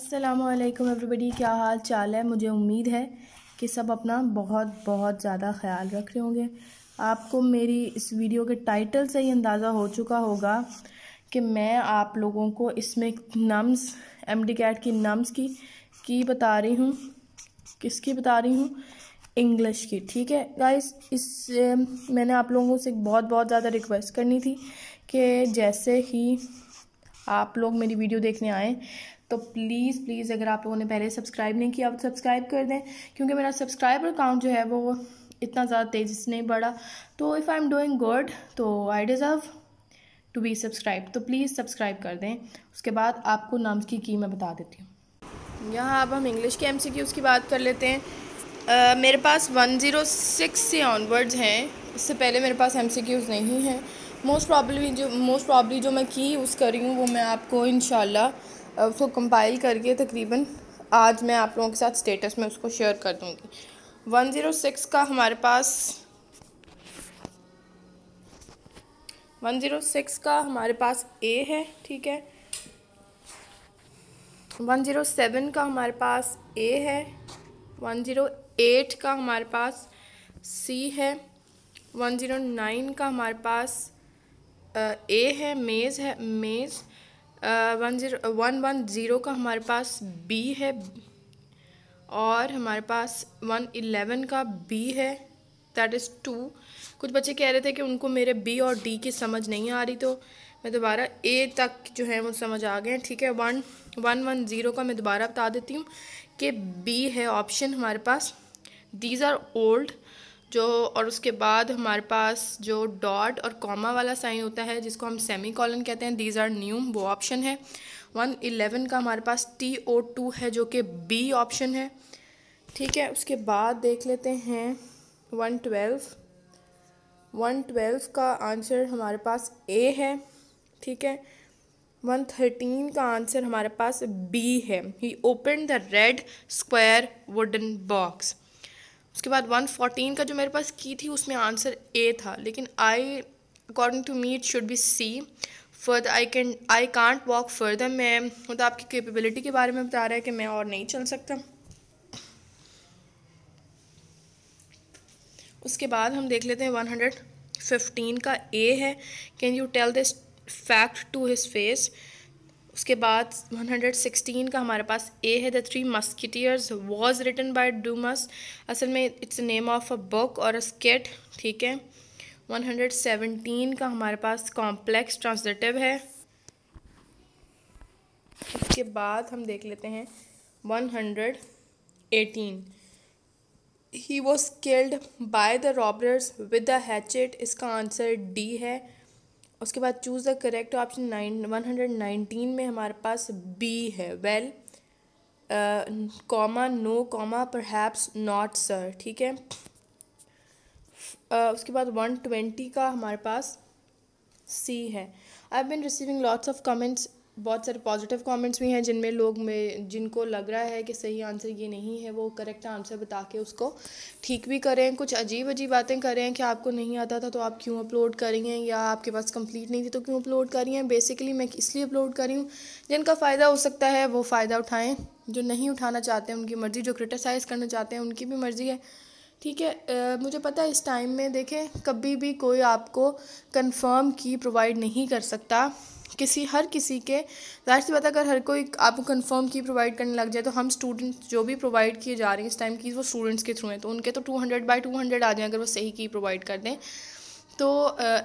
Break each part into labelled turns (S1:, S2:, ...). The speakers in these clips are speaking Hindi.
S1: असलकम एवरीबडी क्या हाल चाल है मुझे उम्मीद है कि सब अपना बहुत बहुत ज़्यादा ख्याल रख रहे होंगे आपको मेरी इस वीडियो के टाइटल से ही अंदाज़ा हो चुका होगा कि मैं आप लोगों को इसमें नम्स एम डी कैट की नम्स की की बता रही हूँ किसकी बता रही हूँ इंग्लिश की ठीक है गाइस इस मैंने आप लोगों से बहुत बहुत ज़्यादा रिक्वेस्ट करनी थी कि जैसे ही आप लोग मेरी वीडियो देखने आएँ तो प्लीज़ प्लीज़ अगर आप लोगों ने पहले सब्सक्राइब नहीं किया तो सब्सक्राइब कर दें क्योंकि मेरा सब्सक्राइबर काउंट जो है वो इतना ज़्यादा तेज़ी से नहीं बढ़ा तो if I am doing good तो I deserve to be subscribe तो प्लीज़ सब्सक्राइब कर दें उसके बाद आपको नाम की की मैं बता देती हूँ यहाँ अब हम इंग्लिश के एम की बात कर लेते हैं uh, मेरे पास सिक्स से ऑनवर्ड्स हैं इससे पहले मेरे पास एम नहीं हैं मोस्ट प्रॉब्ली जो मोस्ट प्रॉब्ली जो मैं की यूज़ कर रही हूँ वो मैं आपको इन उसको कंपाइल करके तकरीबन आज मैं आप लोगों के साथ स्टेटस में उसको शेयर कर दूँगी वन ज़ीरो सिक्स का हमारे पास वन ज़ीरो सिक्स का हमारे पास ए है ठीक है वन ज़ीरो सेवन का हमारे पास ए है वन ज़ीरो एट का हमारे पास सी है वन ज़ीरो नाइन का हमारे पास ए है मेज़ है maze one zero one one zero का हमारे पास बी है और हमारे पास वन इलेवन का बी है दैट इज़ टू कुछ बच्चे कह रहे थे कि उनको मेरे बी और डी की समझ नहीं आ रही तो मैं दोबारा ए तक जो है वो समझ आ गए हैं ठीक है वन वन वन ज़ीरो का मैं दोबारा बता देती हूँ कि बी है ऑप्शन हमारे पास दीज आर ओल्ड जो और उसके बाद हमारे पास जो डॉट और कॉमा वाला साइन होता है जिसको हम सेमी कॉलन कहते हैं दीज आर न्यू वो ऑप्शन है वन इलेवन का हमारे पास टी ओ टू है जो कि बी ऑप्शन है ठीक है उसके बाद देख लेते हैं वन ट्वेल्व वन ट्वेल्व का आंसर हमारे पास ए है ठीक है वन थर्टीन का आंसर हमारे पास बी है he open the red square wooden box उसके बाद वन फोर्टीन का जो मेरे पास की थी उसमें आंसर ए था लेकिन I according to me it should be C further I can I can't walk further मैं मतलब आपकी कैपेबिलिटी के बारे में बता रहा है कि मैं और नहीं चल सकता उसके बाद हम देख लेते हैं वन हंड्रेड फिफ्टीन का ए है can you tell this fact to his face उसके बाद 116 का हमारे पास ए है the three musketeers was written by Dumas असल में it's name of a book और अ स्केट ठीक है 117 का हमारे पास कॉम्प्लेक्स ट्रांसलेटिव है इसके बाद हम देख लेते हैं 118 he was killed by the robbers with the hatchet इसका आंसर डी है उसके बाद choose the correct option nine one hundred nineteen में हमारे पास बी है well comma no comma perhaps not sir ठीक है uh, उसके बाद वन ट्वेंटी का हमारे पास सी है I been receiving lots of comments बहुत सारे पॉजिटिव कमेंट्स भी हैं जिनमें लोग में जिनको लग रहा है कि सही आंसर ये नहीं है वो करेक्ट आंसर बता के उसको ठीक भी करें कुछ अजीब अजीब बातें करें कि आपको नहीं आता था तो आप क्यों अपलोड करी हैं या आपके पास कंप्लीट नहीं थी तो क्यों अपलोड करी हैं बेसिकली मैं इसलिए अपलोड करी हूँ जिनका फ़ायदा हो सकता है वो फ़ायदा उठाएँ जो नहीं उठाना चाहते उनकी मर्ज़ी जो क्रिटिसाइज़ करना चाहते हैं उनकी भी मर्ज़ी है ठीक है आ, मुझे पता है इस टाइम में देखें कभी भी कोई आपको कंफर्म की प्रोवाइड नहीं कर सकता किसी हर किसी के जाहिर सी बात अगर हर कोई आपको कंफर्म की प्रोवाइड करने लग जाए तो हम स्टूडेंट्स जो भी प्रोवाइड किए जा रहे हैं इस टाइम की वो स्टूडेंट्स के थ्रू हैं तो उनके तो two hundred by two hundred आ जाएँ अगर वो सही की प्रोवाइड कर दें तो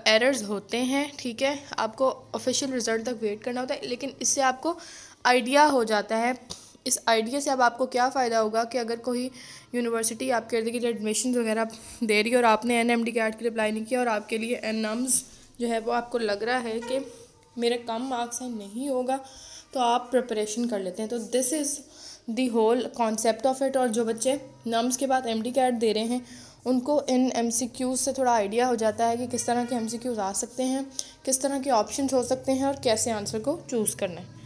S1: एरर्स uh, होते हैं ठीक है आपको ऑफिशियल रिज़ल्ट तक वेट करना होता है लेकिन इससे आपको आइडिया हो जाता है इस आइडिया से अब आपको क्या फ़ायदा होगा कि अगर कोई यूनिवर्सिटी आपके इर्द गिर्द एडमिशन वगैरह दे रही है और आपने एन एम डी के आर्ट के लिए अप्लाई नहीं किया और आपके लिए एन नम्स जो है वो आपको लग रहा है कि मेरे कम मार्क्स हैं नहीं होगा तो आप प्रिपरेशन कर लेते हैं तो this is the whole concept of it और जो बच्चे नम्स के बाद एम डी कैट दे रहे हैं उनको इन एम सी क्यूज़ से थोड़ा आइडिया हो जाता है कि किस तरह के एम सी क्यूज़ आ सकते हैं किस तरह के ऑप्शन हो सकते हैं और कैसे आंसर को चूज़ करना है